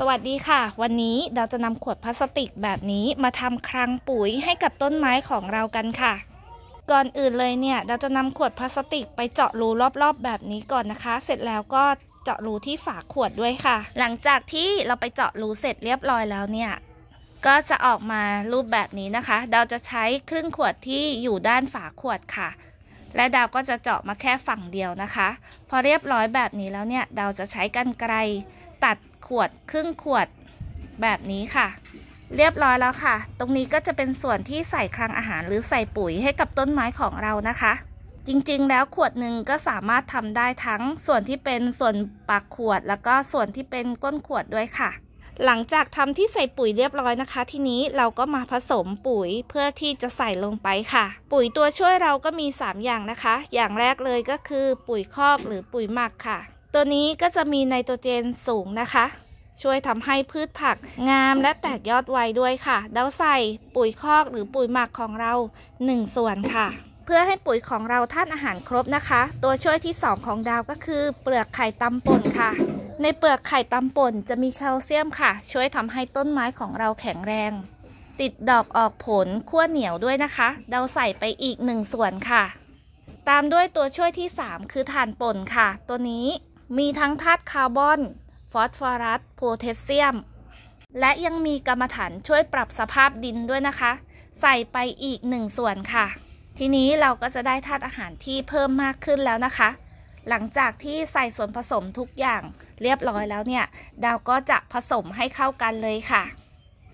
สวัสดีค่ะวันนี้เราจะนำขวดพลาสติกแบบนี้มาทำคลังปุ๋ยให้กับต้นไม้ของเรากันค่ะ ก่อนอื่นเลยเนี่ยเราจะนำขวดพลาสติกไปเจาะรูรอบๆ แบบนี้ก่อนนะคะ เสร็จแล้วก็เจาะรูที่ฝาขวดด้วยค่ะ หลังจากที่เราไปเจาะรูเสร็จเรียบร้อยแล้วเนี่ยก็จะออกมารูปแบบนี้นะคะ เราจะใช้ครึ่งขวดที่อยู่ด้านฝาขวดค่ะ และดาวก็จะเจาะมาแค่ฝั่งเดียวนะคะ พอเรียบร้อยแบบนี้แล้วเนี่ยดาวจะใช้กันไกรตัดขวดครึ่งขวดแบบนี้ค่ะ เรียบร้อยแล้วค่ะ ตรงนี้ก็จะเป็นส่วนที่ใส่คลังอาหาร หรือใส่ปุ๋ยให้กับต้นไม้ของเรานะคะ จริงๆ แล้วขวดหนึ่งก็สามารถทำได้ทั้งส่วนที่เป็นส่วนปากขวด แล้วก็ส่วนที่เป็นก้นขวดด้วยค่ะ หลังจากทำที่ใส่ปุ๋ยเรียบร้อยนะคะ ทีนี้เราก็มาผสมปุ๋ยเพื่อที่จะใส่ลงไปค่ะ ปุ๋ยตัวช่วยเราก็มี3อย่างนะคะอย่างแรกเลยก็คือ ปุ๋ยคอกหรือปุ๋ยหมักค่ะตัวนี้ก็จะมีไนโตรเจนสูงนะคะ ช่วยทำให้พืชผัก งามและแตกยอดไวด้วยค่ะแล้วใส่ปุ๋ยคอกหรือปุ๋ยหมักของเรา 1 ส่วนค่ะ เพื่อให้ปุ๋ยของเราท่านอาหารครบนะคะ ตัวช่วยที่ 2 ของดาวก็คือ เปลือกไข่ตำป่นค่ะ ในเปลือกไข่ตำป่นจะมีแคลเซียมค่ะช่วยทำให้ต้นไม้ของเราแข็งแรง ติดดอกออกผลขั้วเหนียวด้วยนะคะเดาใส่ไปอีก 1 ส่วนค่ะ ตามด้วยตัวช่วยที่ 3 คือถ่านป่นค่ะ ตัวนี้มีทั้งธาตุคาร์บอน ฟอสฟอรัส โพแทสเซียม และยังมีกรรมฐานช่วยปรับสภาพดินด้วยนะคะ ใส่ไปอีกหนึ่งส่วนค่ะ ทีนี้เราก็จะได้ธาตุอาหารที่เพิ่มมากขึ้นแล้วนะคะ หลังจากที่ใส่ส่วนผสมทุกอย่างเรียบร้อยแล้วเนี่ยดาวก็จะผสมให้เข้ากันเลยค่ะ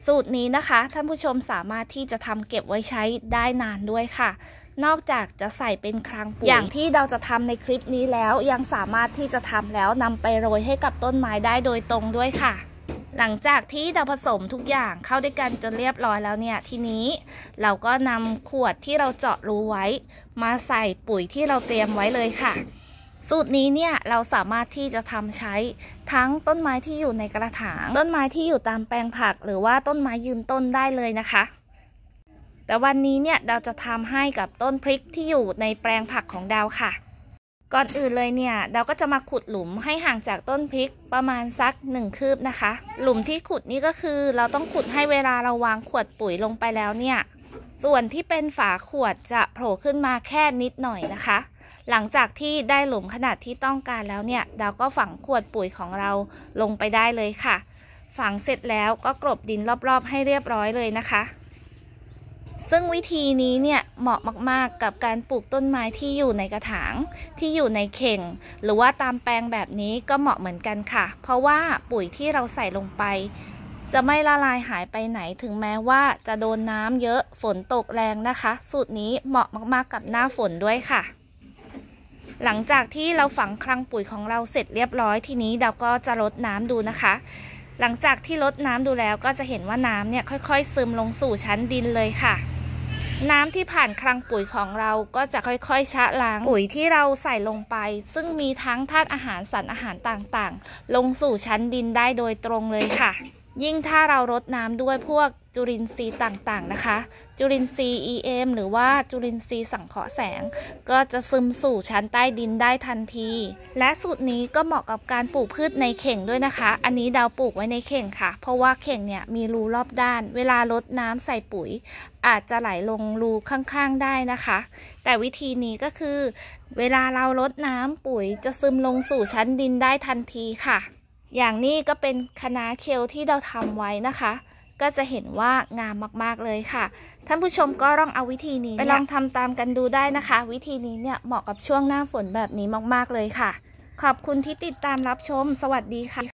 สูตรนี้นะคะ ท่านผู้ชมสามารถที่จะทำเก็บไว้ใช้ได้นานด้วยค่ะนอกจากจะใส่เป็นครั้งปุ๋ยอย่างที่เราจะทำในคลิปนี้แล้วยังสามารถที่จะทำแล้วนำไปโรยให้กับต้นไม้ได้โดยตรงด้วยค่ะ หลังจากที่เราผสมทุกอย่างเข้าด้วยกันจนเรียบร้อยแล้วเนี่ยทีนี้ เราก็นำขวดที่เราเจาะรูไว้ มาใส่ปุ๋ยที่เราเตรียมไว้เลยค่ะ สูตรนี้เนี่ยเราสามารถที่จะทำใช้ทั้งต้นไม้ที่อยู่ในกระถาง ต้นไม้ที่อยู่ตามแปลงผักหรือว่าต้นไม้ยืนต้นได้เลยนะคะแต่วันนี้เนี่ยดาวจะทำให้กับต้นพริกที่อยู่ในแปลงผักของดาวค่ะ ก่อนอื่นเลยเนี่ยดาวก็จะมาขุดหลุมให้ห่างจากต้นพริกประมาณสักหนึ่งคืบนะคะ หลุมที่ขุดนี่ก็คือ เราต้องขุดให้เวลาเราวางขวดปุ๋ยลงไปแล้วเนี่ยส่วนที่เป็นฝาขวดจะโผล่ขึ้นมาแค่นิดหน่อยนะคะ หลังจากที่ได้หลุมขนาดที่ต้องการแล้วเนี่ยดาวก็ฝังขวดปุ๋ยของเราลงไปได้เลยค่ะฝังเสร็จแล้วก็กรบดินรอบๆ ให้เรียบร้อยเลยนะคะซึ่งวิธีนี้เนี่ยเหมาะมากๆ กับการปลูกต้นไม้ที่อยู่ในกระถางที่อยู่ในเข่ง หรือว่าตามแปลงแบบนี้ก็เหมาะเหมือนกันค่ะ เพราะว่าปุ๋ยที่เราใส่ลงไป จะไม่ละลายหายไปไหนถึงแม้ว่าจะโดนน้ำเยอะฝนตกแรงนะคะ สูตรนี้เหมาะมากๆกับหน้าฝนด้วยค่ะ หลังจากที่เราฝังคลังปุ๋ยของเราเสร็จเรียบร้อยทีนี้เราก็จะลดน้ำดูนะคะ หลังจากที่ลดน้ำดูแล้วก็จะเห็นว่าน้ำเนี่ยค่อยๆ ซึมลงสู่ชั้นดินเลยค่ะน้ำที่ผ่านคลังปุ๋ยของเราก็จะค่อยๆชะล้างปุ๋ยที่เราใส่ลงไป ซึ่งมีทั้งธาตุอาหารสารอาหารต่างๆ ลงสู่ชั้นดินได้โดยตรงเลยค่ะ ยิ่งถ้าเรารดน้ำด้วยพวกจุลินทรีย์ต่างๆนะคะ จุลินทรีย์ EM หรือว่าจุลินทรีย์สังเคราะห์แสง ก็จะซึมสู่ชั้นใต้ดินได้ทันที และสูตรนี้ก็เหมาะกับการปลูกพืชในเข่งด้วยนะคะ อันนี้ดาวปลูกไว้ในเข่งค่ะ เพราะว่าเข่งเนี่ยมีรูรอบด้าน เวลาลดน้ำใส่ปุ๋ย อาจจะไหลลงรูข้างๆได้นะคะ แต่วิธีนี้ก็คือ เวลาเราลดน้ำปุ๋ย จะซึมลงสู่ชั้นดินได้ทันทีค่ะ อย่างนี้ก็เป็นคณะเคลที่เราทำไว้นะคะก็จะเห็นว่างามมากๆ เลยค่ะ ท่านผู้ชมก็ลองเอาวิธีนี้ ไปลองทำตามกันดูได้นะคะ วิธีนี้เนี่ยเหมาะกับช่วงหน้าฝนแบบนี้ มาก ๆ เลยค่ะ ขอบคุณที่ติดตามรับชม สวัสดีค่ะ